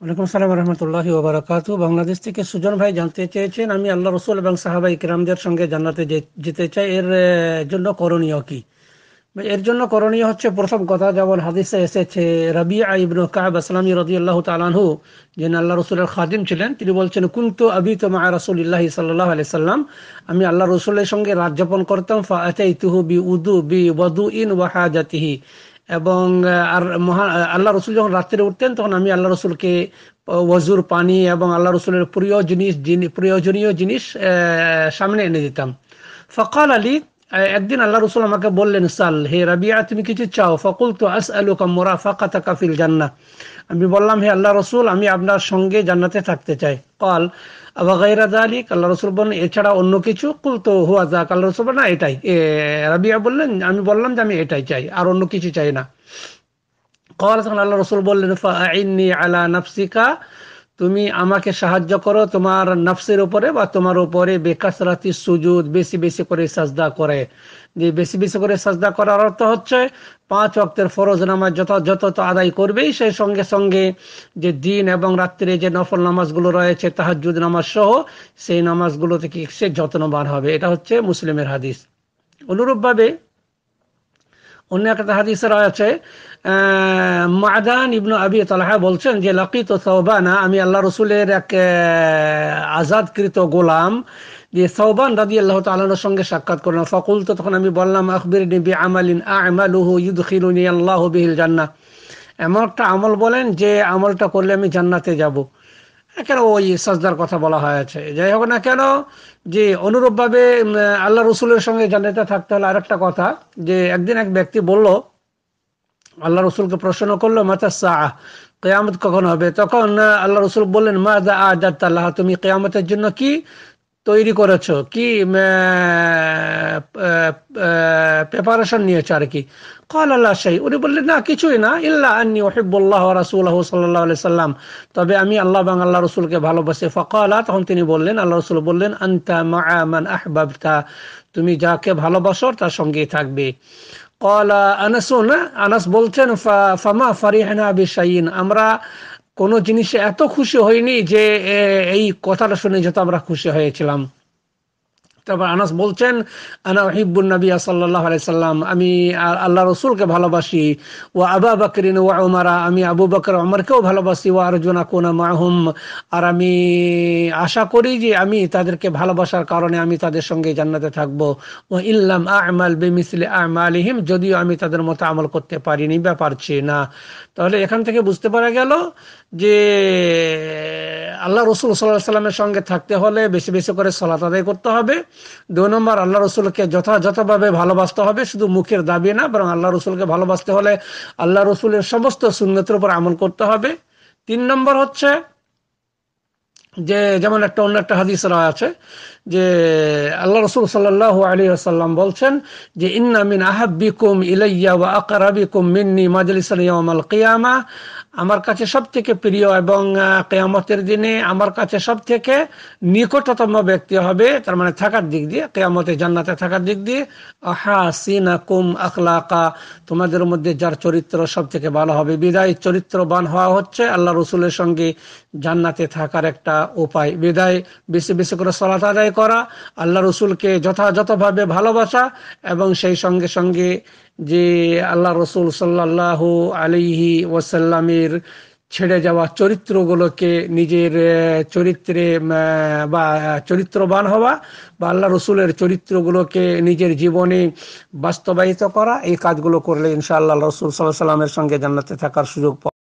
ওয়ালাইকুম আসসালাম রহমতুল্লাহি ওবরাকাত বাংলাদেশ থেকে সুজন ভাই জানতে চেয়েছেন আমি আল্লাহ রসুল এবং সাহাবা ইকরামদের সঙ্গে জান্নাতে যেতে চাই এর জন্য করণীয় কি এর জন্য করণীয় হচ্ছে প্রথম কথা যেমন হাদিসে এসেছে রবি ইবনু কাব আসলামী রদি আল্লাহ তালানহু যিনি আল্লাহ রসুলের খাদিম ছিলেন তিনি বলছেন কুন্তু আবি তো মা রসুল রসুল্লাহ সাল্লাহ আলি সাল্লাম আমি আল্লাহ রসুলের সঙ্গে রাত যাপন করতাম ফা আচাই তুহু বি উদু বি বদু ইন ওয়াহাজাতিহি এবং আর মহা আল্লাহ রসুল যখন রাত্রে উঠতেন তখন আমি আল্লাহ রসুলকে ওজুর পানি এবং আল্লাহ রসুলের প্রিয় জিনিস প্রয়োজনীয় জিনিস সামনে এনে দিতাম ফকাল আলী একদিন আল্লাহ রসুল আমাকে বললেন সাল হে রাবিয়া তুমি কিছু চাও ফকুল তো আস ফাঁকা মোরাফাকা ফিল জান্না আমি বললাম হে আল্লাহ রসুল আমি আপনার সঙ্গে জান্নাতে থাকতে চাই কল আবা গাইরা আল্লাহ রসুল বলেন এছাড়া অন্য কিছু কুল তো হুয়া আল্লাহ রসুল না এটাই রাবিয়া বললেন আমি বললাম যে আমি এটাই চাই আর অন্য কিছু চাই না কল আল্লাহ রসুল বললেন ফা আইনি আলা নাফসিকা তুমি আমাকে সাহায্য করো তোমার নফসের উপরে বা তোমার উপরে বেকাসরাতি সুজুদ বেশি বেশি করে সাজদা করে যে বেশি বেশি করে সাজদা করার অর্থ হচ্ছে পাঁচ অক্তের ফরজ নামাজ যথাযথ আদায় করবেই সেই সঙ্গে সঙ্গে যে দিন এবং রাত্রে যে নফল নামাজগুলো রয়েছে তাহাজুদ নামাজ সহ সেই নামাজগুলো থেকে সে যত্নবান হবে এটা হচ্ছে মুসলিমের হাদিস অনুরূপভাবে অন্য একটা হাদিসের আছে মাদান ইবনু আবি তালাহা বলছেন যে তো সৌবানা আমি আল্লাহ রসুলের এক আজাদকৃত গোলাম যে সৌবান দাদি আল্লাহ তালানোর সঙ্গে সাক্ষাৎ করলাম ফকুল তো তখন আমি বললাম আকবির নিবি আমালিন আমালুহু ইউদখিলুনি আল্লাহ বিহিল জান্না এমন একটা আমল বলেন যে আমলটা করলে আমি জান্নাতে যাবো কেন ওই সাজদার কথা বলা হয়েছে যাই হোক না কেন যে অনুরূপভাবে আল্লাহ রসুলের সঙ্গে জানাতে থাকতে হলে আরেকটা কথা যে একদিন এক ব্যক্তি বলল আল্লাহ রসুলকে প্রশ্ন করলো মাথা সাহ কেয়ামত কখন হবে তখন আল্লাহ রসুল বললেন মা দা আল্লাহ তুমি কেয়ামতের জন্য কি তৈরি করেছো কি প্রেপারেশন নিয়েছো আর কি কল আল্লাহ শাহী উনি বললেন না কিছুই না ইল্লা আন্নি ওহিবুল্লাহ রাসুল্লাহ সাল্লাহ আলি সাল্লাম তবে আমি আল্লাহ বাং আল্লাহ রসুলকে ভালোবাসি ফকলা তখন তিনি বললেন আল্লাহ রসুল বললেন আন্তা মান তা তুমি যাকে ভালোবাসো তার সঙ্গেই থাকবে কলা আনাসুন আনাস বলছেন ফামা ফারিহানা বিশাইন আমরা কোনো জিনিসে এত খুশি হইনি যে এই কথাটা শুনে যত আমরা খুশি হয়েছিলাম তারপর আনাস বলছেন আনা হিব্বুল নবী সাল্লাহ আলাইসাল্লাম আমি আল্লাহ রসুলকে ভালোবাসি ও আবা বাকরিন ও ওমারা আমি আবু বাকর আমারকেও ভালোবাসি ও আরজুনা কোনা মাহুম আর আমি আশা করি যে আমি তাদেরকে ভালোবাসার কারণে আমি তাদের সঙ্গে জান্নাতে থাকবো ও ইল্লাম আমাল বেমিসলে আমালিহিম যদিও আমি তাদের মতো আমল করতে পারিনি বা পারছি না তাহলে এখান থেকে বুঝতে পারা গেল যে আল্লাহ রসুল সাল্লাহ সাল্লামের সঙ্গে থাকতে হলে বেশি বেশি করে সলাত আদায় করতে হবে দুই নম্বর আল্লাহ রসুলকে যথাযথভাবে ভালোবাসতে হবে শুধু মুখের দাবি না বরং আল্লাহ রসুলকে ভালোবাসতে হলে আল্লাহ রসুলের সমস্ত সুন্নতির উপর আমল করতে হবে তিন নম্বর হচ্ছে যে যেমন একটা অন্য একটা হাদিস রা আছে যে আল্লাহ রসুল সাল্লাহ আলী আসাল্লাম বলছেন যে ইন্নামিন মিন আহাব্বিকুম ইলাইয়া ওয়া আকরাবিকুম মিন্নি মাজলিসাল ইয়াউমাল কিয়ামা আমার কাছে সব থেকে প্রিয় এবং কেয়ামতের দিনে আমার কাছে সব থেকে নিকটতম ব্যক্তি হবে তার মানে থাকার দিক দিয়ে কেয়ামতের জান্নাতে থাকার দিক দিয়ে সিনা কুম আখলাকা তোমাদের মধ্যে যার চরিত্র সব থেকে ভালো হবে বিদায় চরিত্রবান হওয়া হচ্ছে আল্লাহ রসুলের সঙ্গে জান্নাতে থাকার একটা উপায় বিদায় বেশি বেশি করে সলাত আদায় করা আল্লাহ রসুলকে যথাযথভাবে ভালোবাসা এবং সেই সঙ্গে সঙ্গে যে আল্লাহ রসুল সাল্লাহ আলিহি ওয়াসাল্লামের ছেড়ে যাওয়া চরিত্রগুলোকে নিজের চরিত্রে বা চরিত্রবান হওয়া বা আল্লাহ রসুলের চরিত্রগুলোকে নিজের জীবনে বাস্তবায়িত করা এই কাজগুলো করলে ইনশাআল্লাহ রসুল সাল্লাহ সাল্লামের সঙ্গে জান্নাতে থাকার সুযোগ